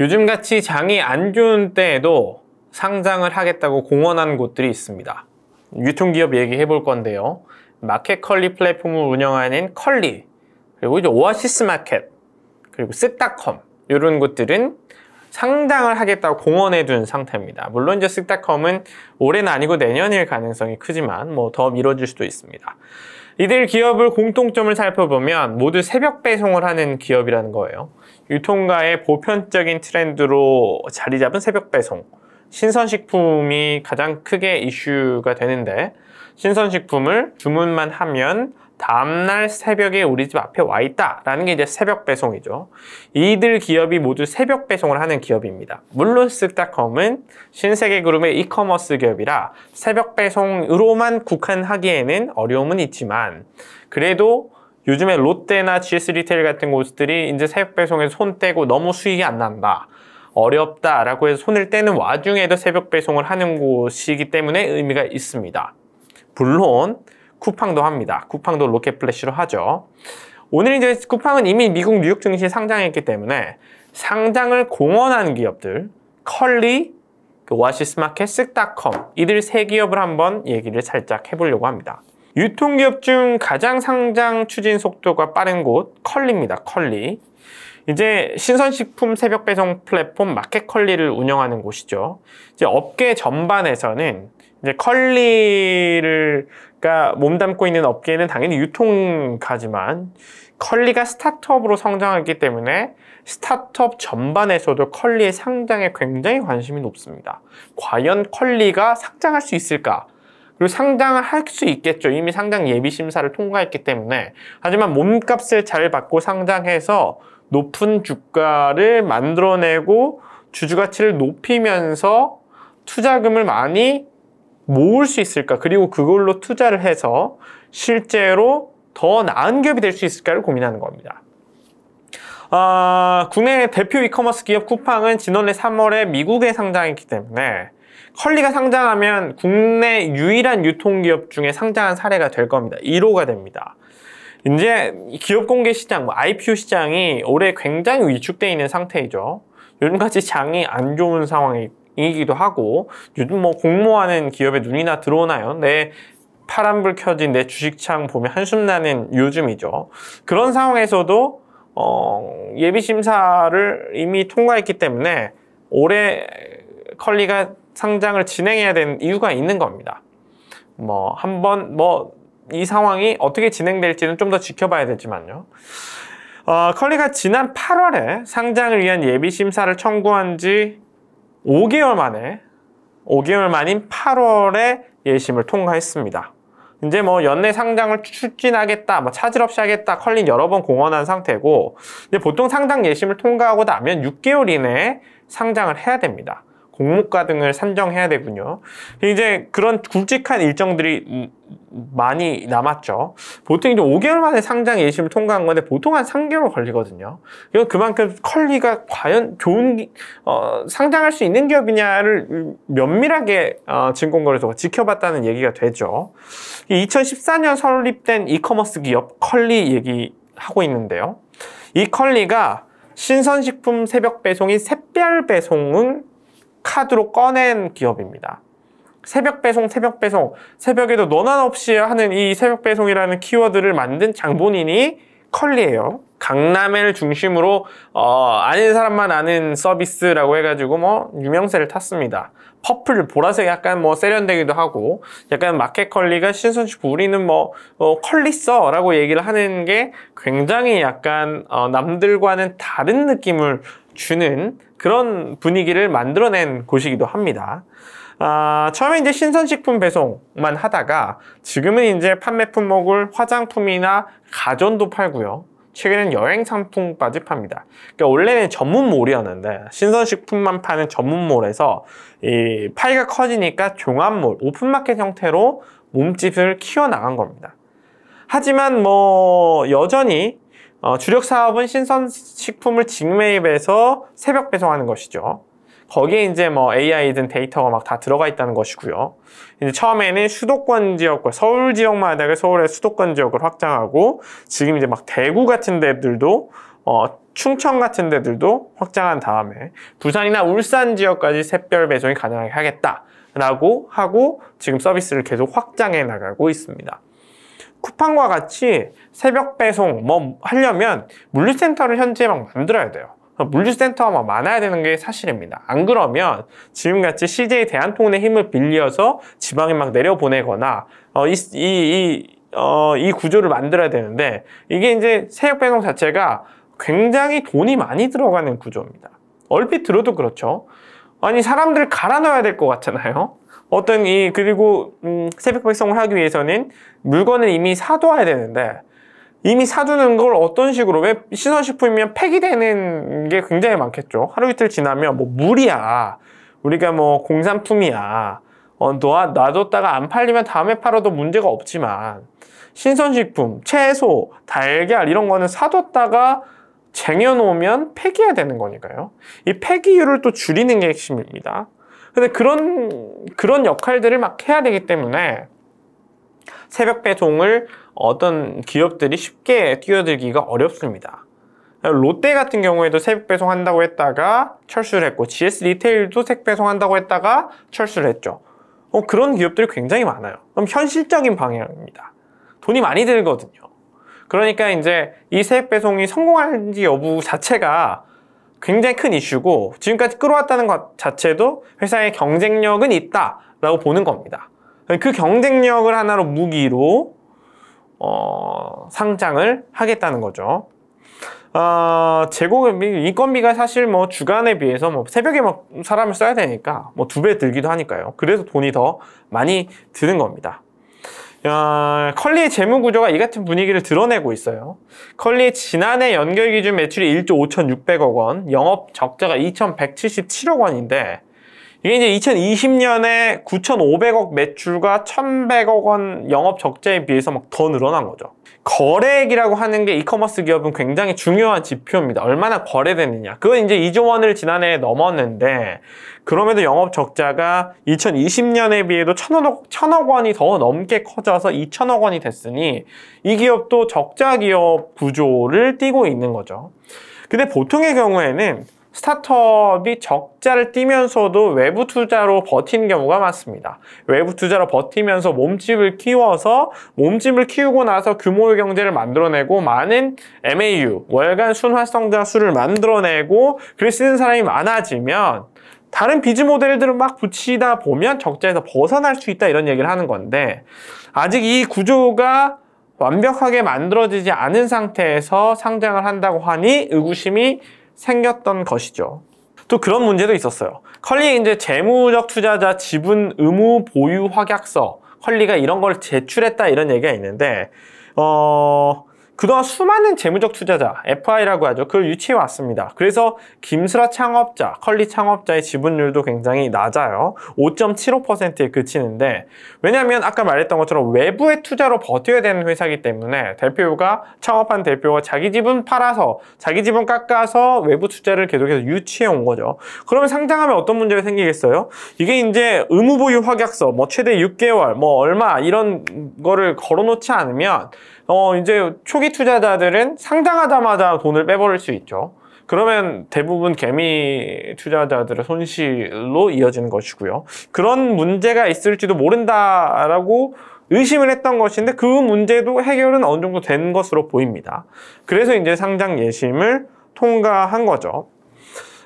요즘같이 장이 안 좋은 때에도 상장을 하겠다고 공언한 곳들이 있습니다. 유통기업 얘기해 볼 건데요. 마켓컬리 플랫폼을 운영하는 컬리, 그리고 이제 오아시스 마켓, 그리고 쓰닷컴 이런 곳들은 상장을 하겠다고 공언해 둔 상태입니다. 물론 이제 쓱닷컴은 올해는 아니고 내년일 가능성이 크지만 뭐 더 미뤄질 수도 있습니다. 이들 기업을 공통점을 살펴보면 모두 새벽 배송을 하는 기업이라는 거예요. 유통가의 보편적인 트렌드로 자리 잡은 새벽 배송 신선식품이 가장 크게 이슈가 되는데 신선식품을 주문만 하면 다음날 새벽에 우리 집 앞에 와 있다 라는 게 이제 새벽 배송이죠 이들 기업이 모두 새벽 배송을 하는 기업입니다 물론 쓱닷컴은 신세계그룹의 이커머스 기업이라 새벽 배송으로만 국한하기에는 어려움은 있지만 그래도 요즘에 롯데나 GS 리테일 같은 곳들이 이제 새벽 배송에 손 떼고 너무 수익이 안 난다. 어렵다라고 해서 손을 떼는 와중에도 새벽 배송을 하는 곳이기 때문에 의미가 있습니다. 물론 쿠팡도 합니다. 쿠팡도 로켓 플래시로 하죠. 오늘 이제 쿠팡은 이미 미국 뉴욕 증시에 상장했기 때문에 상장을 공언한 기업들 컬리, 그오시스 마켓, 쓱닷컴 이들 세 기업을 한번 얘기를 살짝 해보려고 합니다. 유통기업 중 가장 상장 추진 속도가 빠른 곳 컬리입니다. 컬리. 이제 신선식품 새벽 배송 플랫폼 마켓컬리를 운영하는 곳이죠. 이제 업계 전반에서는 이제 컬리를가 몸담고 있는 업계는 당연히 유통가지만 컬리가 스타트업으로 성장하기 때문에 스타트업 전반에서도 컬리의 상장에 굉장히 관심이 높습니다. 과연 컬리가 상장할 수 있을까? 그리고 상장을 할 수 있겠죠. 이미 상장 예비 심사를 통과했기 때문에. 하지만 몸값을 잘 받고 상장해서 높은 주가를 만들어내고 주주 가치를 높이면서 투자금을 많이 모을 수 있을까? 그리고 그걸로 투자를 해서 실제로 더 나은 기업이 될 수 있을까를 고민하는 겁니다. 어, 국내 대표 이커머스 기업 쿠팡은 지난해 3월에 미국에 상장했기 때문에 컬리가 상장하면 국내 유일한 유통기업 중에 상장한 사례가 될 겁니다. 1호가 됩니다. 이제 기업 공개 시장, 뭐 IPO 시장이 올해 굉장히 위축되어 있는 상태이죠. 요즘같이 장이 안 좋은 상황이기도 하고 요즘 뭐 공모하는 기업에 눈이나 들어오나요? 내 파란불 켜진 내 주식창 보면 한숨 나는 요즘이죠. 그런 상황에서도 어, 예비 심사를 이미 통과했기 때문에 올해 컬리가 상장을 진행해야 되는 이유가 있는 겁니다. 뭐 한번 뭐 이 상황이 어떻게 진행될지는 좀 더 지켜봐야 되지만요. 어, 컬리가 지난 8월에 상장을 위한 예비 심사를 청구한 지 5개월 만에 5개월 만인 8월에 예심을 통과했습니다. 이제 뭐 연내 상장을 추진하겠다, 뭐 차질 없이 하겠다, 컬린 여러 번 공언한 상태고, 근데 보통 상장 예심을 통과하고 나면 6개월 이내에 상장을 해야 됩니다. 공모가 등을 산정해야 되군요. 이제 그런 굵직한 일정들이 음, 많이 남았죠. 보통 이제 5개월 만에 상장 예심을 통과한 건데 보통 한 3개월 걸리거든요. 이건 그만큼 컬리가 과연 좋은 어, 상장할 수 있는 기업이냐를 면밀하게 어, 증권거래소가 지켜봤다는 얘기가 되죠. 2014년 설립된 이커머스 기업 컬리 얘기하고 있는데요. 이 컬리가 신선식품 새벽 배송인 샛별 배송을 카드로 꺼낸 기업입니다. 새벽 배송, 새벽 배송, 새벽에도 너나 없이 하는 이 새벽 배송이라는 키워드를 만든 장본인이 컬리예요. 강남을 중심으로 어, 아는 사람만 아는 서비스라고 해가지고 뭐 유명세를 탔습니다. 퍼플 보라색 약간 뭐 세련되기도 하고 약간 마켓컬리가 신선씨 우리는 뭐 어, 컬리 써라고 얘기를 하는 게 굉장히 약간 어, 남들과는 다른 느낌을 주는 그런 분위기를 만들어낸 곳이기도 합니다. 아, 처음에 이제 신선식품 배송만 하다가 지금은 이제 판매 품목을 화장품이나 가전도 팔고요. 최근엔 여행 상품까지 팝니다. 그러니까 원래는 전문몰이었는데 신선식품만 파는 전문몰에서 이 파이가 커지니까 종합몰, 오픈마켓 형태로 몸집을 키워나간 겁니다. 하지만 뭐 여전히 어, 주력 사업은 신선식품을 직매입해서 새벽 배송하는 것이죠. 거기에 이제 뭐 AI든 데이터가 막 다 들어가 있다는 것이고요. 이제 처음에는 수도권 지역과 서울 지역마다 서울의 수도권 지역을 확장하고 지금 이제 막 대구 같은 데들도 어, 충청 같은 데들도 확장한 다음에 부산이나 울산 지역까지 샛별 배송이 가능하게 하겠다라고 하고 지금 서비스를 계속 확장해 나가고 있습니다. 쿠팡과 같이 새벽 배송 뭐 하려면 물류센터를 현재막 만들어야 돼요. 물류센터가 막 많아야 되는 게 사실입니다. 안 그러면 지금같이 CJ 대한통운의 힘을 빌려서 지방에 막 내려보내거나 어, 이, 이, 이, 어, 이 구조를 만들어야 되는데 이게 이제 새벽 배송 자체가 굉장히 돈이 많이 들어가는 구조입니다. 얼핏 들어도 그렇죠. 아니 사람들 갈아 넣어야 될 것 같잖아요. 어떤 이 그리고 음, 새벽 백성을 하기 위해서는 물건을 이미 사둬야 되는데 이미 사두는 걸 어떤 식으로 왜 신선식품이면 폐기되는 게 굉장히 많겠죠 하루 이틀 지나면 뭐 물이야 우리가 뭐 공산품이야 어, 놓아, 놔뒀다가 안 팔리면 다음에 팔아도 문제가 없지만 신선식품, 채소, 달걀 이런 거는 사뒀다가 쟁여놓으면 폐기해야 되는 거니까요 이 폐기율을 또 줄이는 게 핵심입니다 근데 그런 그런 역할들을 막 해야 되기 때문에 새벽 배송을 어떤 기업들이 쉽게 뛰어들기가 어렵습니다. 롯데 같은 경우에도 새벽 배송한다고 했다가 철수를 했고 GS 리테일도 새벽 배송한다고 했다가 철수를 했죠. 어, 그런 기업들이 굉장히 많아요. 그럼 현실적인 방향입니다. 돈이 많이 들거든요. 그러니까 이제 이 새벽 배송이 성공할지 여부 자체가 굉장히 큰 이슈고 지금까지 끌어왔다는 것 자체도 회사의 경쟁력은 있다라고 보는 겁니다. 그 경쟁력을 하나로 무기로 어, 상장을 하겠다는 거죠. 어, 아, 재고금이 인건비가 사실 뭐 주간에 비해서 뭐 새벽에 막 뭐 사람을 써야 되니까 뭐 두 배 들기도 하니까요. 그래서 돈이 더 많이 드는 겁니다. 어, 컬리의 재무 구조가 이 같은 분위기를 드러내고 있어요. 컬리의 지난해 연결 기준 매출이 1조 5,600억 원, 영업 적자가 2,177억 원인데 이게 이제 2020년에 9,500억 매출과 1,100억 원 영업 적자에 비해서 막 더 늘어난 거죠. 거래액이라고 하는 게 이커머스 기업은 굉장히 중요한 지표입니다. 얼마나 거래되느냐. 그건 이제 2조 원을 지난해 에 넘었는데 그럼에도 영업 적자가 2020년에 비해도 1억 1,000억 원이 더 넘게 커져서 2,000억 원이 됐으니 이 기업도 적자 기업 구조를 띠고 있는 거죠. 근데 보통의 경우에는 스타트업이 적자를 띄면서도 외부 투자로 버티는 경우가 많습니다. 외부 투자로 버티면서 몸집을 키워서 몸집을 키우고 나서 규모의 경제를 만들어내고 많은 MAU, 월간 순환성자 수를 만들어내고 글 쓰는 사람이 많아지면 다른 비즈 모델들을 막 붙이다 보면 적자에서 벗어날 수 있다 이런 얘기를 하는 건데 아직 이 구조가 완벽하게 만들어지지 않은 상태에서 상장을 한다고 하니 의구심이 생겼던 것이죠. 또 그런 문제도 있었어요. 컬리 이제 재무적 투자자 지분 의무 보유 확약서 컬리가 이런 걸 제출했다 이런 얘기가 있는데 어 그동안 수많은 재무적 투자자, FI라고 하죠. 그걸 유치해 왔습니다. 그래서 김슬라 창업자, 컬리 창업자의 지분율도 굉장히 낮아요. 5.75%에 그치는데 왜냐하면 아까 말했던 것처럼 외부의 투자로 버텨야 되는 회사이기 때문에 대표가 창업한 대표가 자기 지분 팔아서 자기 지분 깎아서 외부 투자를 계속해서 유치해 온 거죠. 그러면 상장하면 어떤 문제가 생기겠어요? 이게 이제 의무보유 확약서, 뭐 최대 6개월, 뭐 얼마 이런 거를 걸어놓지 않으면 어 이제 초기 투자자들은 상장하자마자 돈을 빼버릴 수 있죠. 그러면 대부분 개미 투자자들의 손실로 이어지는 것이고요. 그런 문제가 있을지도 모른다라고 의심을 했던 것인데 그 문제도 해결은 어느 정도 된 것으로 보입니다. 그래서 이제 상장 예심을 통과한 거죠.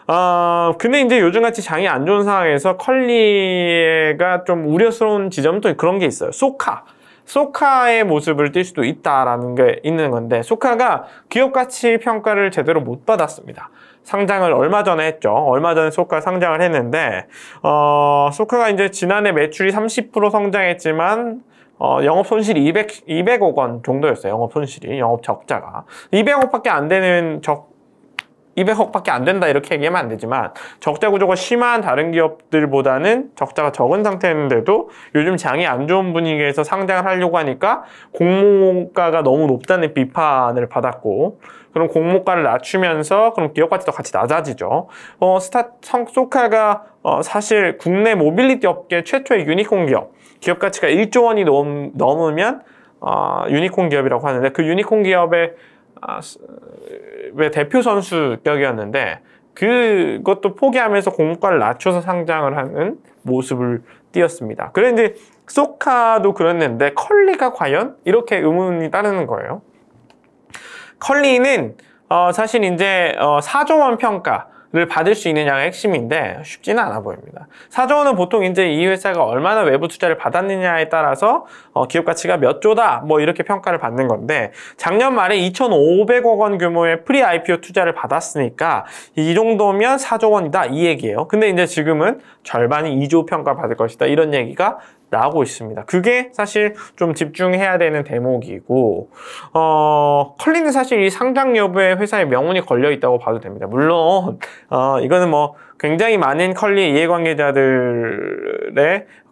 어, 근데 이제 요즘같이 장이 안 좋은 상황에서 컬리가 좀 우려스러운 지점도 그런 게 있어요. 소카. 소카의 모습을 띌 수도 있다라는 게 있는 건데 소카가 기업 가치 평가를 제대로 못 받았습니다. 상장을 얼마 전에 했죠. 얼마 전에 소카 상장을 했는데 어, 소카가 이제 지난해 매출이 30% 성장했지만 어, 영업 손실이 200, 200억 원 정도였어요. 영업 손실이, 영업 적자가. 200억밖에 안 되는 적, 200억밖에 안 된다 이렇게 얘기하면 안 되지만 적자 구조가 심한 다른 기업들보다는 적자가 적은 상태였는데도 요즘 장이 안 좋은 분위기에서 상장을 하려고 하니까 공모가가 너무 높다는 비판을 받았고 그럼 공모가를 낮추면서 그럼 기업 가치도 같이 낮아지죠. 어, 스타 성, 소카가 어, 사실 국내 모빌리티 업계 최초의 유니콘 기업 기업 가치가 1조 원이 넘, 넘으면 어, 유니콘 기업이라고 하는데 그 유니콘 기업의 아, 왜 대표 선수격이었는데 그것도 포기하면서 공과를 낮춰서 상장을 하는 모습을 띄었습니다. 그런데 소카도 그랬는데 컬리가 과연 이렇게 의문이 따르는 거예요. 컬리는 어, 사실 이제 어, 4조원 평가 를 받을 수 있느냐가 핵심인데 쉽지는 않아 보입니다. 사조은 보통 이제 이 회사가 얼마나 외부 투자를 받았느냐에 따라서 어, 기업 가치가 몇 조다 뭐 이렇게 평가를 받는 건데 작년 말에 2,500억 원 규모의 프리 IPO 투자를 받았으니까 이 정도면 사조 원이다 이 얘기예요. 근데 이제 지금은 절반이 2조 평가 받을 것이다 이런 얘기가 나오고 있습니다. 그게 사실 좀 집중해야 되는 대목이고 어, 컬리는 사실 이 상장 여부에 회사의 명운이 걸려 있다고 봐도 됩니다. 물론 어, 이거는 뭐 굉장히 많은 컬리 이해관계자들의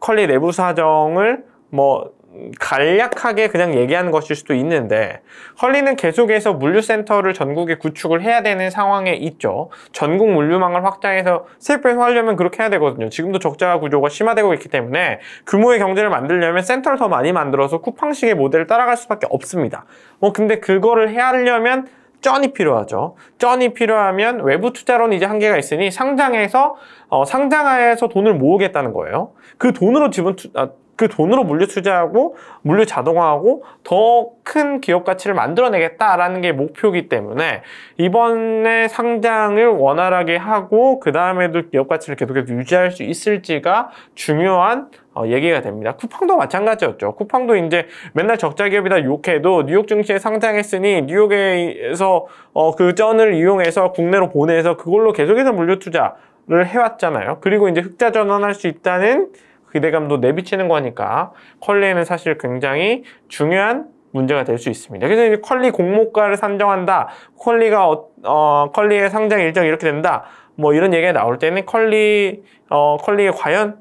컬리 내부 사정을 뭐 간략하게 그냥 얘기하는 것일 수도 있는데 헐리는 계속해서 물류센터를 전국에 구축을 해야 되는 상황에 있죠. 전국 물류망을 확장해서 세프에서하려면 그렇게 해야 되거든요. 지금도 적자 구조가 심화되고 있기 때문에 규모의 경제를 만들려면 센터를 더 많이 만들어서 쿠팡식의 모델을 따라갈 수밖에 없습니다. 뭐 근데 그거를 해야 하려면 쩐이 필요하죠. 쩐이 필요하면 외부 투자론 이제 한계가 있으니 상장해서 어, 상장하에서 돈을 모으겠다는 거예요. 그 돈으로 지분 투, 아, 그 돈으로 물류 투자하고 물류 자동화하고 더 큰 기업 가치를 만들어내겠다라는 게 목표이기 때문에 이번에 상장을 원활하게 하고 그 다음에도 기업 가치를 계속해서 유지할 수 있을지가 중요한 어, 얘기가 됩니다. 쿠팡도 마찬가지였죠. 쿠팡도 이제 맨날 적자 기업이다 욕해도 뉴욕 증시에 상장했으니 뉴욕에서 어, 그전을 이용해서 국내로 보내서 그걸로 계속해서 물류 투자를 해왔잖아요. 그리고 이제 흑자 전환할 수 있다는 기대감도 내비치는 거니까 컬리에는 사실 굉장히 중요한 문제가 될 수 있습니다. 그래서 이제 컬리 공모가를 산정한다. 컬리가 어, 어, 컬리의 상장 일정 이렇게 된다. 뭐 이런 얘기가 나올 때는 컬리 어, 컬리에 과연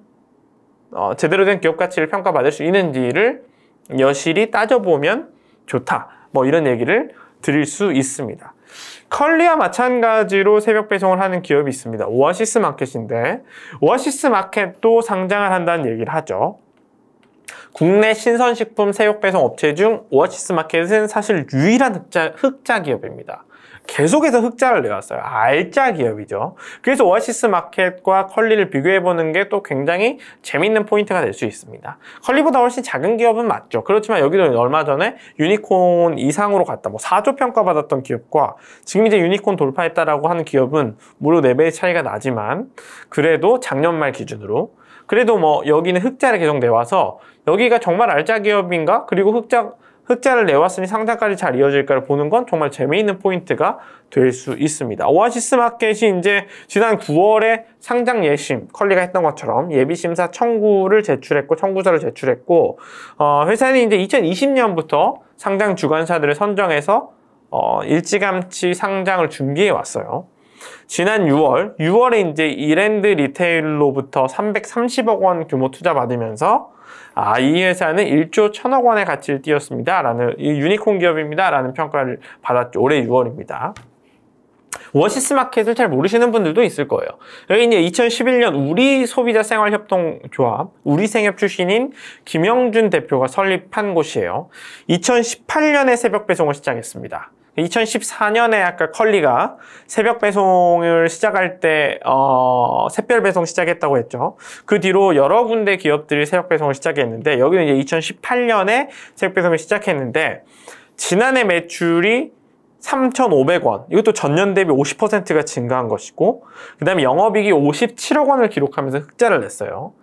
어, 제대로 된 기업 가치를 평가받을 수 있는지를 여실히 따져보면 좋다. 뭐 이런 얘기를 드릴 수 있습니다. 컬리와 마찬가지로 새벽 배송을 하는 기업이 있습니다. 오아시스 마켓인데 오아시스 마켓도 상장을 한다는 얘기를 하죠. 국내 신선식품 새벽 배송 업체 중 오아시스 마켓은 사실 유일한 흑자, 흑자 기업입니다. 계속해서 흑자를 내왔어요. 알짜 기업이죠. 그래서 오아시스 마켓과 컬리를 비교해보는 게 또 굉장히 재밌는 포인트가 될 수 있습니다. 컬리보다 훨씬 작은 기업은 맞죠. 그렇지만 여기도 얼마 전에 유니콘 이상으로 갔다, 뭐 4조 평가받았던 기업과 지금 이제 유니콘 돌파했다라고 하는 기업은 무려 4배의 차이가 나지만 그래도 작년 말 기준으로 그래도 뭐 여기는 흑자를 계속 내와서 여기가 정말 알짜 기업인가? 그리고 흑자 흑자를 내왔으니 상장까지 잘 이어질까를 보는 건 정말 재미있는 포인트가 될 수 있습니다. 오아시스 마켓이 이제 지난 9월에 상장 예심, 컬리가 했던 것처럼 예비심사 청구를 제출했고 청구서를 제출했고 어, 회사는 이제 2020년부터 상장 주관사들을 선정해서 어, 일찌감치 상장을 준비해 왔어요. 지난 6월, 6월에 이제 이랜드 리테일로부터 330억 원 규모 투자 받으면서 아, 이 회사는 1조 1000억 원의 가치를 띄었습니다. 라는 유니콘 기업입니다. 라는 평가를 받았죠. 올해 6월입니다. 워시스 마켓을 잘 모르시는 분들도 있을 거예요. 여기 이제 2011년 우리 소비자 생활 협동 조합, 우리 생협 출신인 김영준 대표가 설립한 곳이에요. 2018년에 새벽 배송을 시작했습니다. 2014년에 아까 컬리가 새벽 배송을 시작할 때 어, 새별 배송 시작했다고 했죠. 그 뒤로 여러 군데 기업들이 새벽 배송을 시작했는데 여기는 이제 2018년에 새벽 배송을 시작했는데 지난해 매출이 3,500원. 이것도 전년 대비 50%가 증가한 것이고 그다음에 영업이익이 57억 원을 기록하면서 흑자를 냈어요.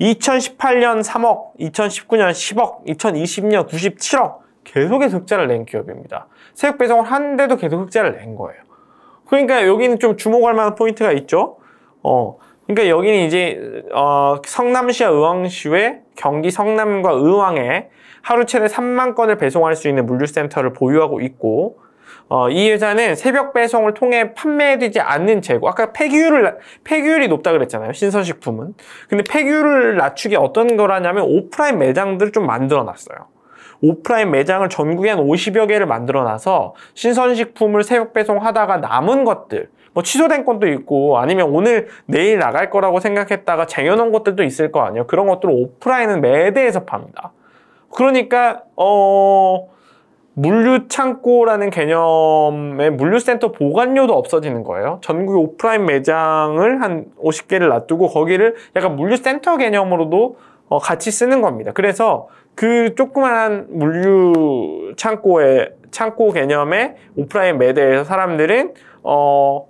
2018년 3억, 2019년 10억, 2020년 97억 계속해서 흑자를 낸 기업입니다. 세액 배정을 한데도 계속 흑자를 낸 거예요. 그러니까 여기는 좀 주목할 만한 포인트가 있죠. 어, 그러니까 여기는 이제 어, 성남시와 의왕시 의 경기 성남과 의왕에 하루 최대 3만 건을 배송할 수 있는 물류센터를 보유하고 있고 어, 이 회사는 새벽 배송을 통해 판매되지 않는 재고 아까 폐기율을 폐기율이 높다 그랬잖아요 신선식품은 근데 폐기율을 낮추기 어떤 거라냐면 오프라인 매장들을 좀 만들어 놨어요 오프라인 매장을 전국에 한 50여 개를 만들어놔서 신선식품을 새벽 배송하다가 남은 것들 뭐 취소된 것도 있고 아니면 오늘 내일 나갈 거라고 생각했다가 쟁여놓은 것들도 있을 거 아니에요. 그런 것들을 오프라인은 매대에서 팝니다. 그러니까 어... 물류창고라는 개념의 물류센터 보관료도 없어지는 거예요. 전국의 오프라인 매장을 한 50개를 놔두고 거기를 약간 물류센터 개념으로도 어, 같이 쓰는 겁니다. 그래서 그 조그만한 물류 창고에 창고 개념의 오프라인 매대에서 사람들은 어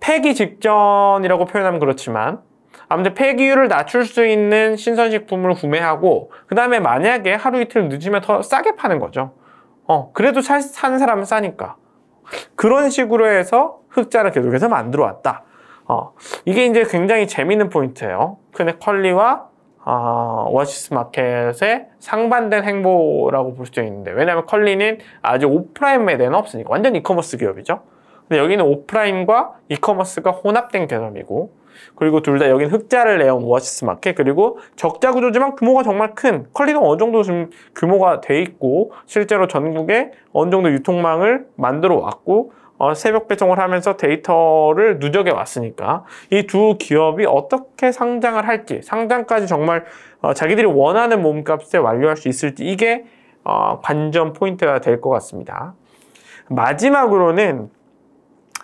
폐기 직전이라고 표현하면 그렇지만 아무튼 폐기율을 낮출 수 있는 신선식품을 구매하고 그 다음에 만약에 하루 이틀 늦으면 더 싸게 파는 거죠 어 그래도 사, 사는 사람은 싸니까 그런 식으로 해서 흑자를 계속해서 만들어 왔다 어 이게 이제 굉장히 재밌는 포인트예요 근데 컬리와 어, 아, 오아시스 마켓의 상반된 행보라고 볼 수 있는데 왜냐하면 컬리는 아직 오프라인 매대는 없으니까 완전 이커머스 기업이죠. 근데 여기는 오프라인과 이커머스가 혼합된 개념이고 그리고 둘 다 여긴 흑자를 내온 오아시스 마켓 그리고 적자 구조지만 규모가 정말 큰 컬리가 어느 정도 지금 규모가 돼 있고 실제로 전국에 어느 정도 유통망을 만들어 왔고 어, 새벽 배송을 하면서 데이터를 누적해 왔으니까 이 두 기업이 어떻게 상장을 할지 상장까지 정말 어, 자기들이 원하는 몸값에 완료할 수 있을지 이게 어, 관전 포인트가 될 것 같습니다. 마지막으로는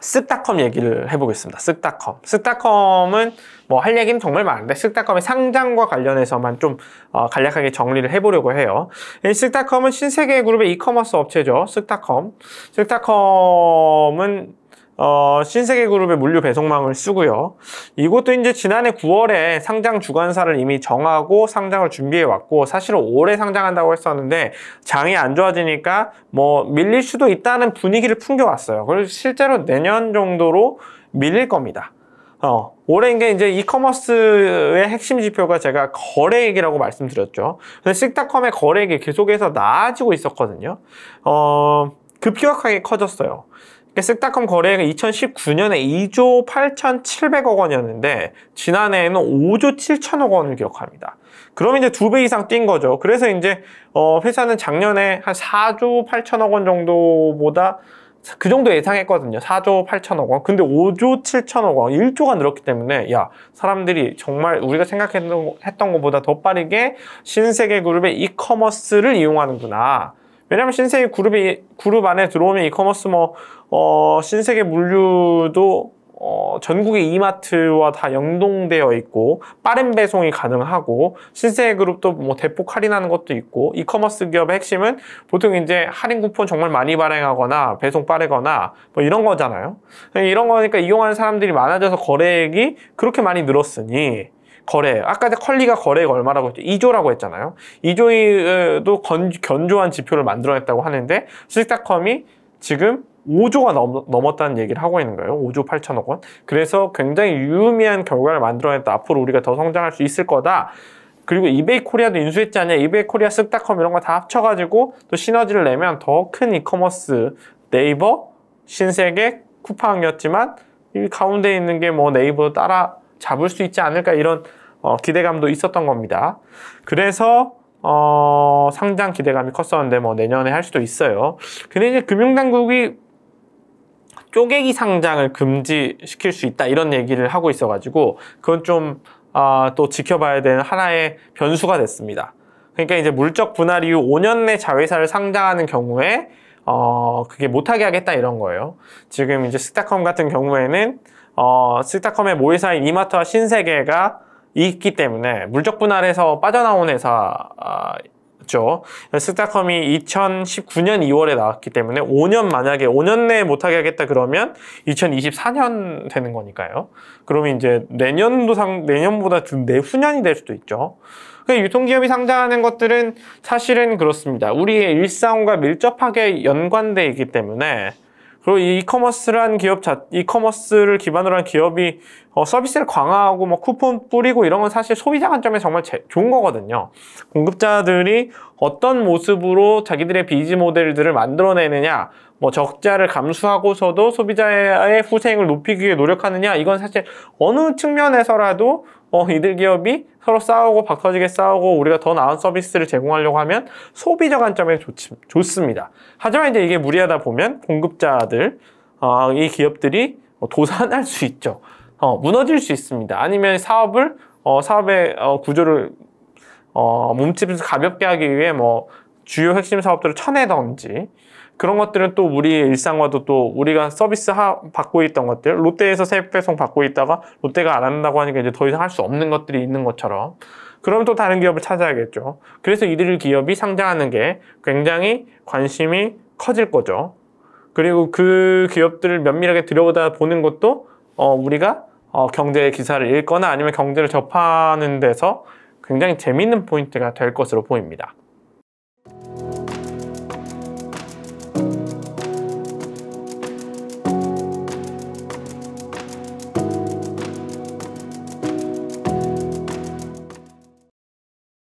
쓱닷컴 얘기를 해보겠습니다. 쓱닷컴. 쓱닷컴은 뭐 할 얘기는 정말 많은데 쓱닷컴의 상장과 관련해서만 좀 어, 간략하게 정리를 해보려고 해요. 쓱닷컴은 신세계 그룹의 이커머스 업체죠. 쓱닷컴. 쓱닷컴은 어, 신세계 그룹의 물류 배송망을 쓰고요. 이것도 이제 지난해 9월에 상장 주관사를 이미 정하고 상장을 준비해 왔고 사실 올해 상장한다고 했었는데 장이 안 좋아지니까 뭐 밀릴 수도 있다는 분위기를 풍겨왔어요. 그리고 실제로 내년 정도로 밀릴 겁니다. 어, 올해인 게 이제 이커머스의 핵심 지표가 제가 거래액이라고 말씀드렸죠. 근데 식닷컴의 거래액이 계속해서 나아지고 있었거든요. 어, 급격하게 커졌어요. 쓱닷컴 그러니까 거래액은 2019년에 2조 8,700억 원이었는데 지난해에는 5조 7천억 원을 기록합니다. 그럼 이제 두 배 이상 뛴 거죠. 그래서 이제 어 회사는 작년에 한 4조 8천억 원 정도보다 그 정도 예상했거든요. 4조 8천억 원. 근데 5조 7천억 원. 1조가 늘었기 때문에 야 사람들이 정말 우리가 생각했던 것보다 더 빠르게 신세계 그룹의 이커머스를 이용하는구나. 왜냐면 신세계 그룹이 그룹 안에 들어오면 이커머스 뭐 어, 신세계 물류도 어, 전국의 이마트와 다 연동되어 있고 빠른 배송이 가능하고 신세계 그룹도 뭐 대폭 할인하는 것도 있고 이커머스 기업의 핵심은 보통 이제 할인 쿠폰 정말 많이 발행하거나 배송 빠르거나 뭐 이런 거잖아요. 그러니까 이런 거니까 이용하는 사람들이 많아져서 거래액이 그렇게 많이 늘었으니 거래. 아까 컬리가 거래가 얼마라고 했죠? 2조라고 했잖아요. 2조에도 건, 견조한 지표를 만들어냈다고 하는데 수직닷컴이 지금 5조가 넘, 넘었다는 얘기를 하고 있는 거예요. 5조 8천억 원. 그래서 굉장히 유의미한 결과를 만들어냈다. 앞으로 우리가 더 성장할 수 있을 거다. 그리고 이베이 코리아도 인수했지 않냐 이베이 코리아 쓱닷컴 이런 거 다 합쳐가지고 또 시너지를 내면 더 큰 이커머스 네이버 신세계 쿠팡이었지만 이 가운데 있는 게 뭐 네이버 따라 잡을 수 있지 않을까 이런 어, 기대감도 있었던 겁니다. 그래서 어, 상장 기대감이 컸었는데 뭐 내년에 할 수도 있어요. 근데 이제 금융당국이 쪼개기 상장을 금지시킬 수 있다 이런 얘기를 하고 있어가지고 그건 좀또 아, 어, 지켜봐야 되는 하나의 변수가 됐습니다. 그러니까 이제 물적 분할 이후 5년 내 자회사를 상장하는 경우에 어 그게 못하게 하겠다 이런 거예요. 지금 이제 스타컴 같은 경우에는 어, 스타컴의 모회사인 이마트와 신세계가 있기 때문에 물적 분할에서 빠져나온 회사죠. 아, 스타컴이 2019년 2월에 나왔기 때문에 5년 만약에 5년 내에 못하게 하겠다 그러면 2024년 되는 거니까요. 그러면 이제 내년도 상 내년보다 좀 내후년이 될 수도 있죠. 그러니까 유통기업이 상장하는 것들은 사실은 그렇습니다. 우리의 일상과 밀접하게 연관돼 있기 때문에 그리고 이 이커머스란 기업 자, 이커머스를 기반으로 한 기업이 어, 서비스를 강화하고 뭐 쿠폰 뿌리고 이런 건 사실 소비자 관점에 정말 제, 좋은 거거든요. 공급자들이 어떤 모습으로 자기들의 비즈 모델들을 만들어내느냐, 뭐 적자를 감수하고서도 소비자의 후생을 높이기 위해 노력하느냐, 이건 사실 어느 측면에서라도 어, 이들 기업이 서로 싸우고 박터지게 싸우고 우리가 더 나은 서비스를 제공하려고 하면 소비자 관점에 좋, 좋습니다. 하지만 이제 이게 무리하다 보면 공급자들, 어, 이 기업들이 뭐 도산할 수 있죠. 어, 무너질 수 있습니다. 아니면 사업을, 어, 사업의 어, 구조를 어, 몸집에서 가볍게 하기 위해 뭐 주요 핵심 사업들을 쳐내던지 그런 것들은 또 우리 일상과도 또 우리가 서비스 하, 받고 있던 것들 롯데에서 새 배송 받고 있다가 롯데가 안 한다고 하니까 이제 더 이상 할 수 없는 것들이 있는 것처럼 그럼 또 다른 기업을 찾아야겠죠. 그래서 이들 기업이 상장하는 게 굉장히 관심이 커질 거죠. 그리고 그 기업들을 면밀하게 들여다 보는 것도 어, 우리가 어, 경제 기사를 읽거나 아니면 경제를 접하는 데서 굉장히 재미있는 포인트가 될 것으로 보입니다.